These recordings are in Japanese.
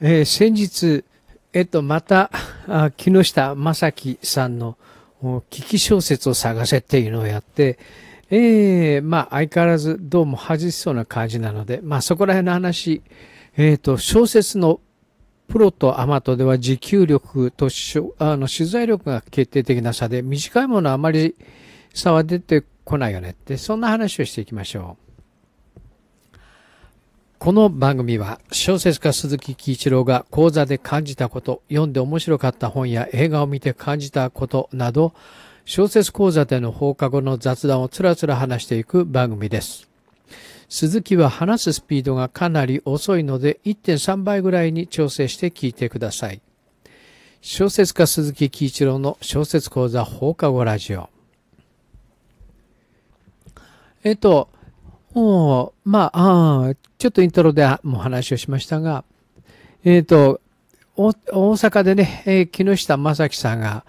えー、先日、えっと、また、木下正樹さんの危機小説を探せっていうのをやって、えー、まあ、相変わらずどうも恥しそうな感じなので、まあ、そこら辺の話、えっ、ー、と、小説のプロとアマとでは持久力とあの取材力が決定的な差で、短いものはあまり差は出てこないよねって、そんな話をしていきましょう。この番組は小説家鈴木喜一郎が講座で感じたこと、読んで面白かった本や映画を見て感じたことなど、小説講座での放課後の雑談をつらつら話していく番組です。鈴木は話すスピードがかなり遅いので1.3倍ぐらいに調整して聞いてください。小説家鈴木喜一郎の小説講座放課後ラジオ。えっと、おまあ、あちょっとイントロでも話をしましたが、えっ、ー、と、大阪でね、えー、木下正樹さんが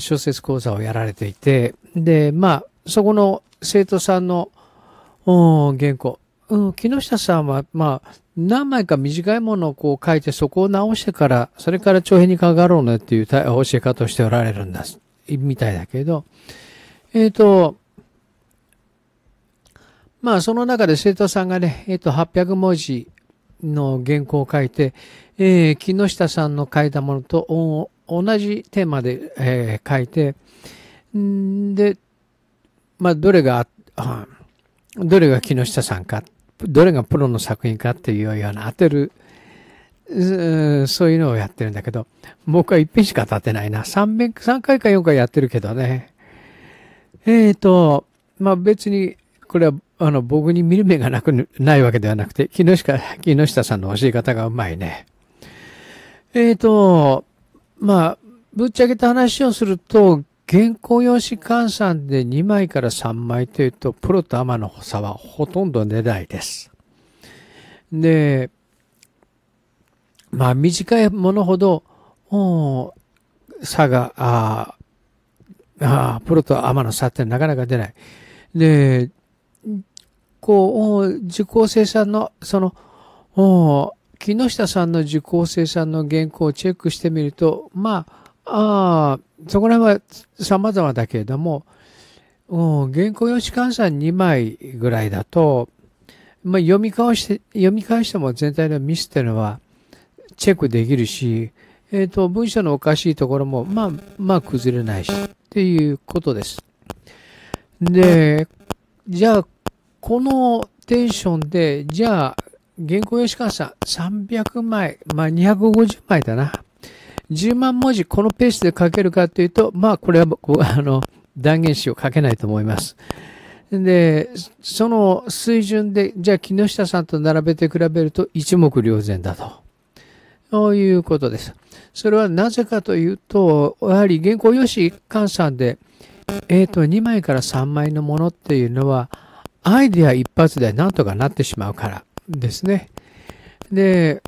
小説講座をやられていて、で、まあ、そこの生徒さんの原稿、うん、木下さんは、まあ、何枚か短いものをこう書いて、そこを直してから、それから長編にかかろうねっていう教え方をしておられるんだ、みたいだけど、えっ、ー、と、まあ、その中で生徒さんがね、えっ、と、800文字の原稿を書いて、えー、木下さんの書いたものと同じテーマで、えー、書いて、んで、まあ、どれが、どれが木下さんか、どれがプロの作品かっていうような当てる、そういうのをやってるんだけど、僕は一遍しか当てないな。3遍、回か4回やってるけどね。えっ、ー、と、まあ別に、これは、あの、僕に見る目がなく、ないわけではなくて、木下、木下さんの教え方がうまいね。えっ、ー、と、まあ、ぶっちゃけた話をすると、原稿用紙換算で2枚から3枚というと、プロとアマの差はほとんど出ないです。で、まあ短いものほど、差が、ああ、プロとアマの差ってなかなか出ない。で、こう、受講生さんの、その、木下さんの受講生さんの原稿をチェックしてみると、まあ、あそこら辺は様々だけれども、原稿用紙換算2枚ぐらいだと、まあ、読み返して、読み返しても全体のミスっていうのはチェックできるし、えっ、ー、と、文章のおかしいところも、まあ、まあ、崩れないし、っていうことです。で、じゃあ、このテンションで、じゃあ、原稿用紙換算300枚、まあ250枚だな。10万文字このペースで書けるかというと、まあこれはあの断言詞を書けないと思います。で、その水準で、じゃあ木下さんと並べて比べると一目瞭然だと。ということです。それはなぜかというと、やはり原稿用紙換算で、えっ、ー、と、2枚から3枚のものっていうのは、アイデア一発でなんとかなってしまうからですね。で、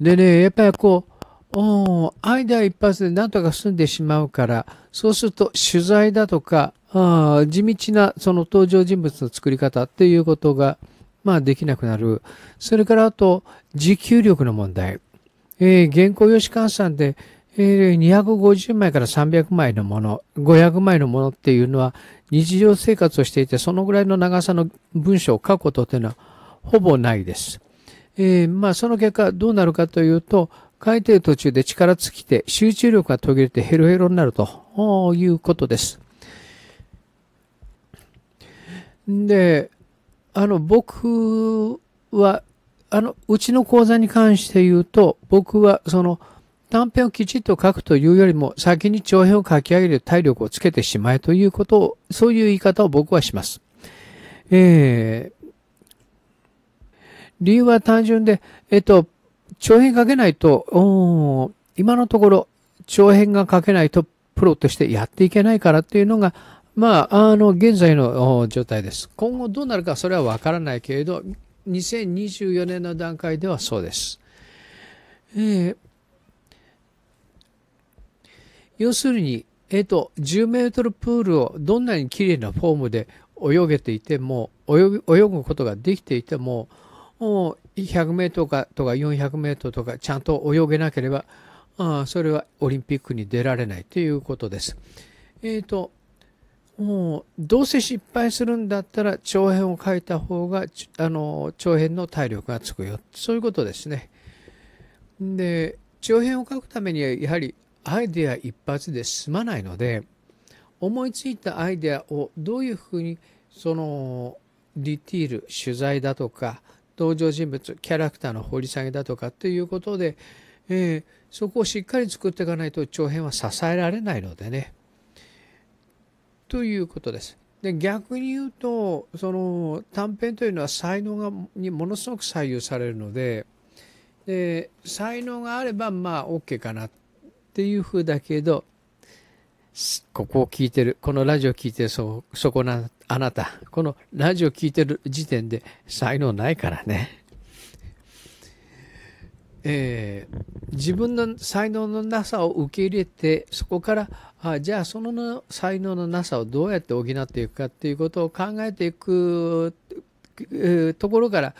でね、やっぱりこう、おアイデア一発でなんとか済んでしまうから、そうすると取材だとか、あ地道なその登場人物の作り方っていうことが、まあ、できなくなる。それからあと、持久力の問題。えー、原稿用紙換算で250枚から300枚のもの、500枚のものっていうのは、日常生活をしていて、そのぐらいの長さの文章を書くことっていうのは、ほぼないです。えー、まあ、その結果、どうなるかというと、書いてる途中で力尽きて、集中力が途切れてヘロヘロになるということです。で、あの、僕は、あの、うちの講座に関して言うと、僕は、その、短編をきちっと書くというよりも、先に長編を書き上げる体力をつけてしまえということを、そういう言い方を僕はします。えー、理由は単純で、えっと、長編書けないと、今のところ、長編が書けないとプロとしてやっていけないからっていうのが、まあ、あの、現在の状態です。今後どうなるかそれはわからないけれど、2024年の段階ではそうです。えー、要するに、えっ、ー、と、10メートルプールをどんなに綺麗なフォームで泳げていても、泳ぐことができていても、もう100メートルかとか400メートルとかちゃんと泳げなければ、あそれはオリンピックに出られないということです。えっ、ー、と、もう、どうせ失敗するんだったら長編を書いた方が、あの、長編の体力がつくよ。そういうことですね。で、長編を書くためには、やはりアイデア一発で済まないので思いついたアイデアをどういうふうにそのディティール取材だとか登場人物キャラクターの掘り下げだとかっていうことで、えー、そこをしっかり作っていかないと長編は支えられないのでね。ということです。で逆に言うとその短編というのは才能がにものすごく左右されるのでで才能があればまあ OK かなていうふうだけど、ここを聞いてる、このラジオ聞いてるそ、そこな、あなた、このラジオ聞いてる時点で才能ないからね。えー、自分の才能のなさを受け入れてそこからあじゃあその才能のなさをどうやって補っていくかっていうことを考えていく、ところから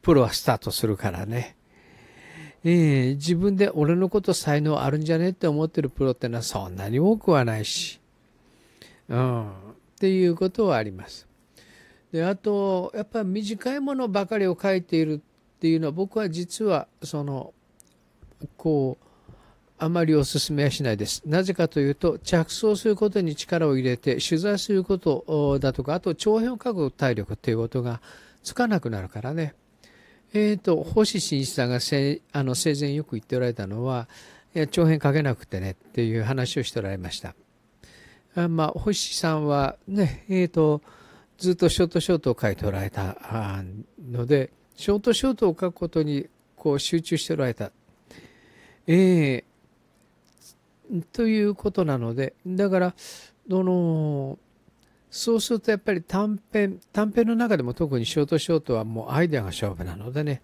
プロはスタートするからねえー、自分で俺のこと才能あるんじゃねって思ってるプロってのはそんなに多くはないし、うん、っていうことはあります。であとやっぱり短いものばかりを書いているっていうのは僕は実はそのこうあまりお勧めはしないです。なぜかというと、着想することに力を入れて、取材することだとか、あと長編を書く体力っていうことがつかなくなるからね。えーと、星新一さんがせあの生前よく言っておられたのはいや長編書けなくてねっていう話をしておられました。あまあ、星さんはね、えーと、とずっとショートショートを書いておられたのでショートショートを書くことにこう集中しておられた。えー、ということなのでだからどのそうするとやっぱり短編、短編の中でも特にショートショートはもうアイデアが勝負なのでね、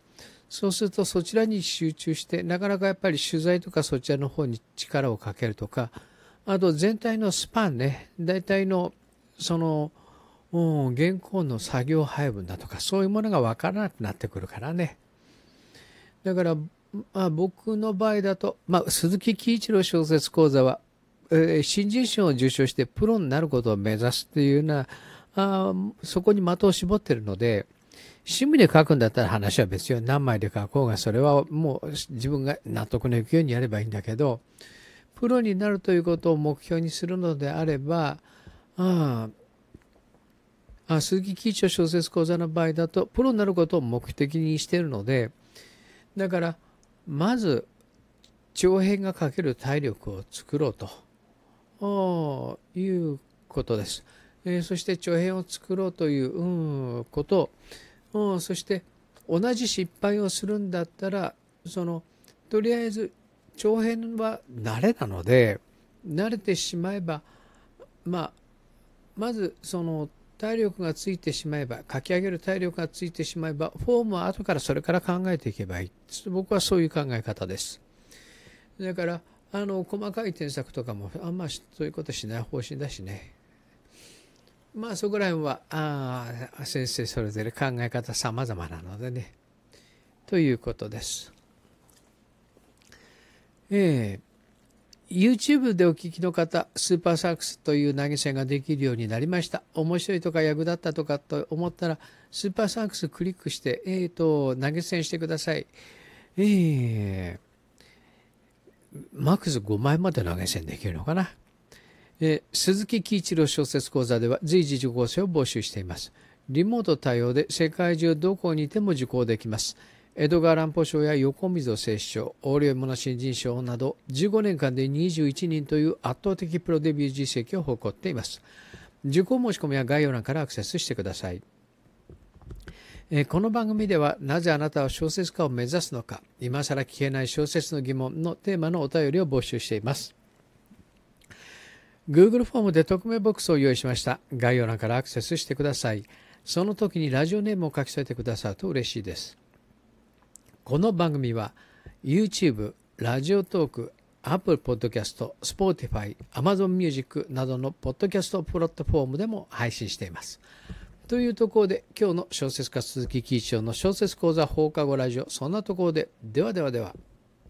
そうするとそちらに集中して、なかなかやっぱり取材とかそちらの方に力をかけるとか、あと全体のスパンね、大体のその、うん、原稿の作業配分だとか、そういうものがわからなくなってくるからね。だから、まあ、僕の場合だと、まあ、鈴木喜一郎小説講座はえー、新人賞を受賞してプロになることを目指すというのはなあそこに的を絞ってるので趣味で書くんだったら話は別よ何枚で書こうがそれはもう自分が納得のいくようにやればいいんだけどプロになるということを目標にするのであればああ鈴木貴一小説講座の場合だとプロになることを目的にしているのでだからまず長編が書ける体力を作ろうと。いうことです。えー、そして長編を作ろうという、うん、ことを、そして同じ失敗をするんだったら、その、とりあえず長編は慣れなので、慣れてしまえば、まあ、まずその体力がついてしまえば、書き上げる体力がついてしまえば、フォームは後からそれから考えていけばいい。僕はそういう考え方です。だから、あの細かい添削とかもあんまそういうことしない方針だしねまあそこら辺はあ先生それぞれ考え方様々なのでねということです。えー、YouTube でお聞きの方、スーパーサックスという投げ銭ができるようになりました。面白いとか役立ったとかと思ったら、スーパーサックスクリックして、えっ、ー、と、投げ銭してください。えーマックス5枚まで投げ銭できるのかな。え鈴木喜一郎小説講座では随時受講生を募集しています。リモート対応で世界中どこにいても受講できます。江戸川乱歩賞や横溝正史賞、横領物新人賞など15年間で21人という圧倒的プロデビュー実績を誇っています。受講申し込みは概要欄からアクセスしてください。えこの番組では、なぜあなたは小説家を目指すのか、今さら聞けない小説の疑問のテーマのお便りを募集しています。Google フォームで匿名ボックスを用意しました。概要欄からアクセスしてください。その時にラジオネームを書き添えてくださると嬉しいです。この番組は YouTube、ラジオトーク、Apple Podcast、Spotify、Amazon Music などのポッドキャストプラットフォームでも配信しています。というところで今日の小説家鈴木喜一郎の小説講座放課後ラジオそんなところでではではでは。